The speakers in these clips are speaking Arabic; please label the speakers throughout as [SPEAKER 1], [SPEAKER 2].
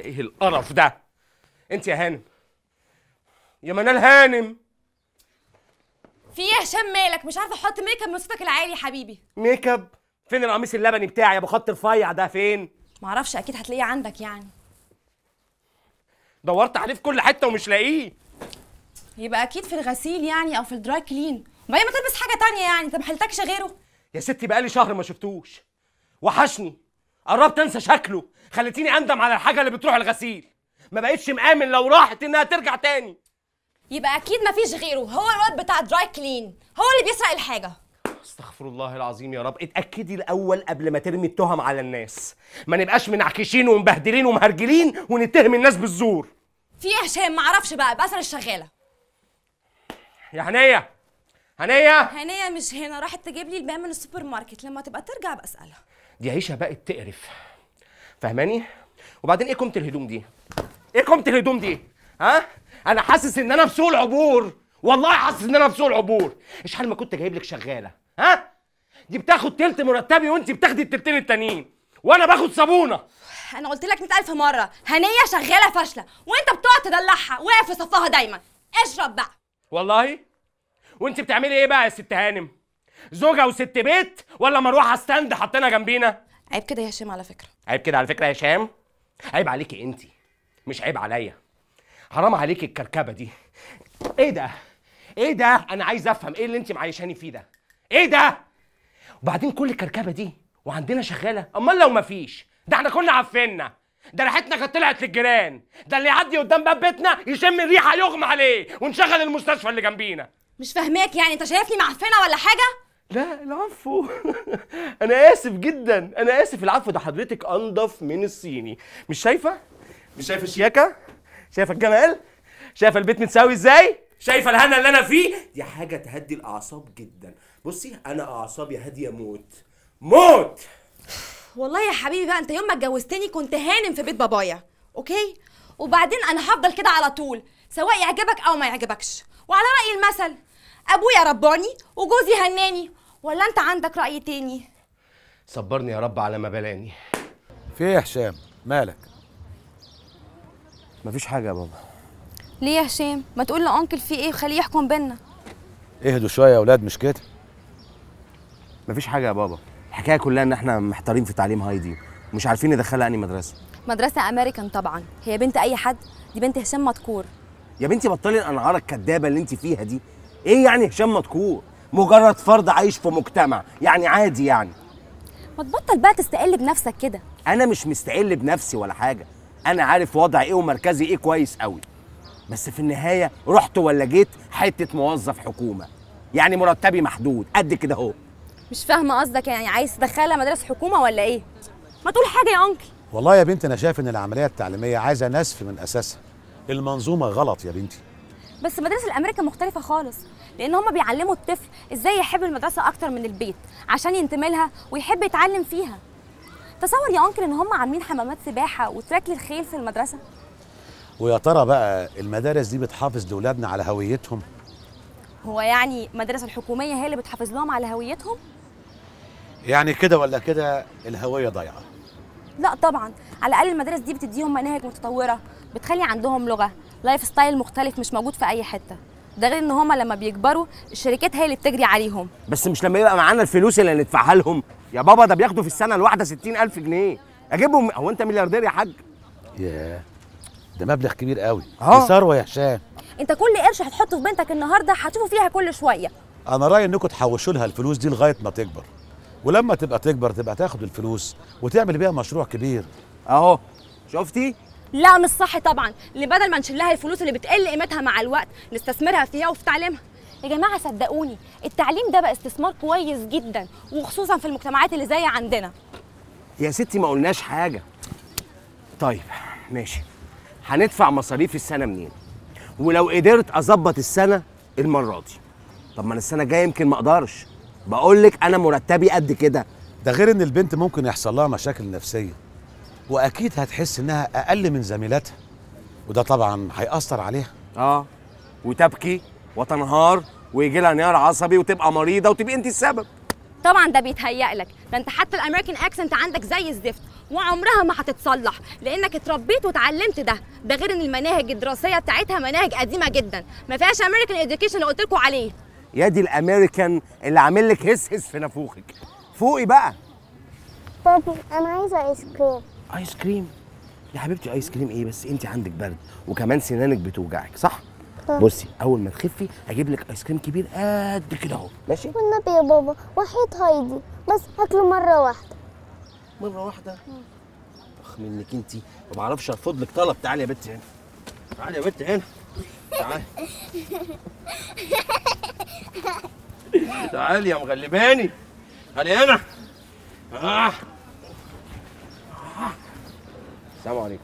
[SPEAKER 1] ايه القرف ده انت يا هانم يا منال هانم
[SPEAKER 2] في ايه يا هشام مالك مش عارفه احط ميك اب من صوتك العالي يا حبيبي
[SPEAKER 1] ميك اب فين القميص اللبني بتاعي يا ابو خط رفيع ده فين
[SPEAKER 2] معرفش اكيد هتلاقيه عندك يعني
[SPEAKER 1] دورت عليه في كل حته ومش لاقيه
[SPEAKER 2] يبقى اكيد في الغسيل يعني او في الدراي كلين وبعدين ما تلبس حاجه تانية يعني انت ما حلتكش غيره
[SPEAKER 1] يا ستي بقالي شهر ما شفتوش وحشني قربت انسى شكله خلتيني اندم على الحاجه اللي بتروح الغسيل ما بقتش مآمن لو راحت انها ترجع تاني
[SPEAKER 2] يبقى اكيد مفيش غيره هو الواد بتاع دراي كلين هو اللي بيسرق الحاجه
[SPEAKER 1] استغفر الله العظيم يا رب اتاكدي الاول قبل ما ترمي التهم على الناس ما نبقاش منعكشين ومبهدلين ومهرجلين ونتهم الناس بالزور
[SPEAKER 2] في ايه هشام معرفش بقى بسرق الشغاله
[SPEAKER 1] يا هنيه هنيه
[SPEAKER 2] هنيه مش هنا راحت تجيب لي البان من السوبر ماركت لما تبقى ترجع بسالها
[SPEAKER 1] دي عيشه بقت تقرف فاهماني وبعدين ايه قيمه الهدوم دي ايه قيمه الهدوم دي ها انا حاسس ان انا في سوق العبور والله حاسس ان انا في سوق العبور اشحال ما كنت جايب لك شغاله ها دي بتاخد تلت مرتبي وانت بتاخدي التلتين التانيين وانا باخد صابونه
[SPEAKER 2] انا قلت لك 100000 مره هنيه شغاله فاشله وانت بتقعد تدلعها واقف في صفها دايما اشرب بقى
[SPEAKER 1] والله وانت بتعملي ايه بقى يا ست هانم زوجه وست بيت ولا مروحه ستاند حاطينها جنبينا عيب كده يا هشام على فكره عيب كده على فكره يا هشام عيب عليكي انت مش عيب عليا حرام عليكي الكركبه دي ايه ده ايه ده انا عايز افهم ايه اللي انت معيشاني فيه ده ايه ده وبعدين كل الكركبه دي وعندنا شغاله امال لو مفيش ده احنا كنا عفنا ده ريحتنا كانت طلعت للجيران ده اللي يعدي قدام باب بيتنا يشم الريحه يغمى عليه ونشغل المستشفى اللي جنبينا
[SPEAKER 2] مش فاهماك يعني انت شايفني معفنه ولا حاجه
[SPEAKER 1] لا العفو انا اسف جدا انا اسف العفو ده حضرتك انضف من الصيني مش شايفه مش شايفه الشياكه شايفه الجمال شايفه البيت متساوي ازاي شايفه الهنا اللي انا فيه دي حاجه تهدي الاعصاب جدا بصي انا اعصابي هاديه موت موت
[SPEAKER 2] والله يا حبيبي بقى انت يوم ما اتجوزتني كنت هانم في بيت بابايا اوكي وبعدين انا هفضل كده على طول سواء يعجبك او ما يعجبكش وعلى راي المثل ابويا رباني وجوزي هناني ولا انت عندك راي تاني
[SPEAKER 1] صبرني يا رب على ما بلاني في ايه يا هشام مالك
[SPEAKER 3] مفيش حاجه يا بابا
[SPEAKER 2] ليه يا هشام ما تقول لانكل في ايه وخليه يحكم بينا
[SPEAKER 3] اهدوا شويه يا اولاد مش كده مفيش حاجه يا بابا الحكايه كلها
[SPEAKER 1] ان احنا محتارين في تعليم هايدي مش عارفين ندخلها اني مدرسه
[SPEAKER 2] مدرسه امريكان طبعا هي بنت اي حد دي بنت هشام مدكور
[SPEAKER 1] يا بنتي بطلي الانعاره الكدابه اللي انت فيها دي ايه يعني هشام مدكور مجرد فرد عايش في مجتمع يعني عادي يعني
[SPEAKER 2] ما تبطل بقى تستقل بنفسك كده
[SPEAKER 1] انا مش مستقل بنفسي ولا حاجه انا عارف وضعي ايه ومركزي ايه كويس قوي بس في النهايه رحت ولا جيت حته موظف
[SPEAKER 3] حكومه يعني مرتبي محدود قد كده اهو
[SPEAKER 2] مش فاهمه قصدك يعني عايز تدخلها مدرسه حكومه ولا ايه ما تقول حاجه يا انكل
[SPEAKER 3] والله يا بنتي انا شايف ان العمليه التعليميه عايزه نسف من اساسها المنظومه غلط يا بنتي
[SPEAKER 2] بس مدارس الامريكا مختلفه خالص لان هم بيعلموا الطفل ازاي يحب المدرسه اكتر من البيت عشان ينتمي لها ويحب يتعلم فيها تصور يا انكل ان هم عاملين حمامات سباحه وتراك للخيل في المدرسه
[SPEAKER 3] ويا ترى بقى المدارس دي بتحافظ لاولادنا على هويتهم
[SPEAKER 2] هو يعني المدرسه الحكوميه هي اللي بتحافظ لهم على هويتهم
[SPEAKER 3] يعني كده ولا كده الهويه ضايعه
[SPEAKER 2] لا طبعا على الاقل المدارس دي بتديهم مناهج متطوره بتخلي عندهم لغه لايف ستايل مختلف مش موجود في اي حته ده غير ان هما لما بيكبروا الشركات هي اللي بتجري عليهم
[SPEAKER 1] بس مش لما يبقى معانا الفلوس اللي هندفعها لهم يا بابا ده بياخدوا في السنه الواحده 60000 جنيه اجيبهم هو انت ملياردير يا حاج ياه
[SPEAKER 3] ده مبلغ كبير قوي اه ثروه يا هشام
[SPEAKER 2] انت كل قرش هتحطه في بنتك النهارده هتشوفه فيها كل شويه
[SPEAKER 3] انا رايي انكم تحوشوا لها الفلوس دي لغايه ما تكبر ولما تبقى تكبر تبقى تاخد الفلوس وتعمل بيها مشروع كبير اهو شفتي
[SPEAKER 2] لا مش صح طبعا اللي بدل ما نشيل لها الفلوس اللي بتقل قيمتها مع الوقت نستثمرها فيها وفي تعليمها يا جماعه صدقوني التعليم ده بقى استثمار كويس جدا وخصوصا في المجتمعات اللي زي عندنا
[SPEAKER 1] يا ستي ما قلناش حاجه طيب ماشي هندفع مصاريف السنه منين ولو قدرت اظبط السنه المره دي
[SPEAKER 3] طب ما انا السنه الجايه يمكن ما اقدرش بقول لك انا مرتبي قد كده ده غير ان البنت ممكن يحصل لها مشاكل نفسيه واكيد هتحس انها اقل من زميلاتها وده طبعا هيأثر عليها
[SPEAKER 1] اه وتبكي وتنهار ويجي لها انهيار عصبي وتبقى مريضه وتبقي انت السبب
[SPEAKER 2] طبعا ده بيتهيأ لك ده انت حتى الامريكان اكسنت عندك زي الزفت وعمرها ما هتتصلح لانك اتربيت وتعلمت ده ده غير ان المناهج الدراسيه بتاعتها مناهج قديمه جدا ما فيهاش امريكان اديوكيشن اللي قلت لكم عليه
[SPEAKER 1] يا دي الامريكان اللي عامل لك هس هس في نافوخك فوقي بقى بابي انا عايزه ايس كريم ايس كريم يا حبيبتي ايس كريم ايه بس انت عندك برد وكمان سنانك بتوجعك صح بصي اول ما تخفي اجيب لك ايس كريم كبير قد كده اهو ماشي والنبي يا بابا وحيد هايدي بس هاكله مره واحده مره واحده اخ منك انت ما بعرفش ارفض لك طلب تعالي يا بنت هنا تعالي يا بنت هنا تعالي تعالي يا مغلباني تعالي هنا آه. السلام عليكم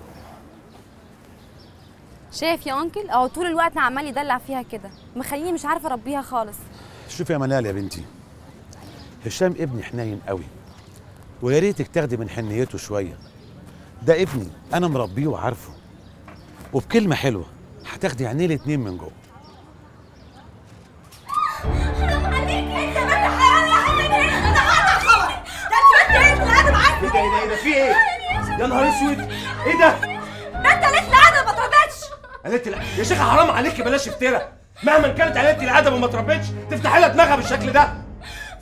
[SPEAKER 2] شايف يا انكل اهو طول الوقت عمال يدلع فيها كده مخليني مش عارفه اربيها خالص
[SPEAKER 3] شوفي يا منال يا بنتي هشام ابني حنين قوي ويا ريتك تاخدي من حنيته شويه ده ابني انا مربيه وعارفه وبكلمه حلوه هتاخدي عينيه الاتنين من جوه في ايه؟, إيه؟ يا نهار اسود
[SPEAKER 1] ايه ده ده انت قلت
[SPEAKER 2] الادب ما تربتش
[SPEAKER 1] قلت لا يا شيخه حرام عليكي بلاش افترا مهما كانت قلت الادب وما تربتش تفتحي لها دماغها بالشكل ده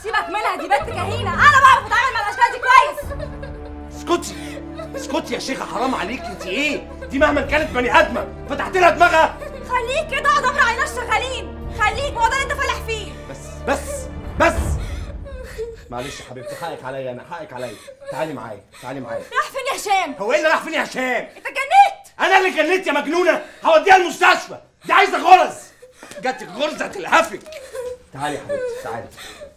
[SPEAKER 2] سيبك منها دي بنت كهينه انا بعرف اتعامل مع الاشكال دي كويس
[SPEAKER 1] اسكتي اسكتي يا شيخه حرام عليكي انت ايه دي مهما كانت بني ادمه فتحت لها دماغها
[SPEAKER 2] خليك كده اقعد اقرا عيناش شغالين خليك هو ده اللي انت فالح فيه
[SPEAKER 1] بس بس بس معلش يا حبيبتي حقك عليا انا حقك عليا تعالي معايا تعالي معايا احفل هشام هو ايه اللي راح فين يا هشام انت جنيت انا اللي جنيت يا مجنونه هوديها المستشفى دي عايزه غرز جت غرزه تلهفك
[SPEAKER 2] تعالي يا حبيبتي تعالي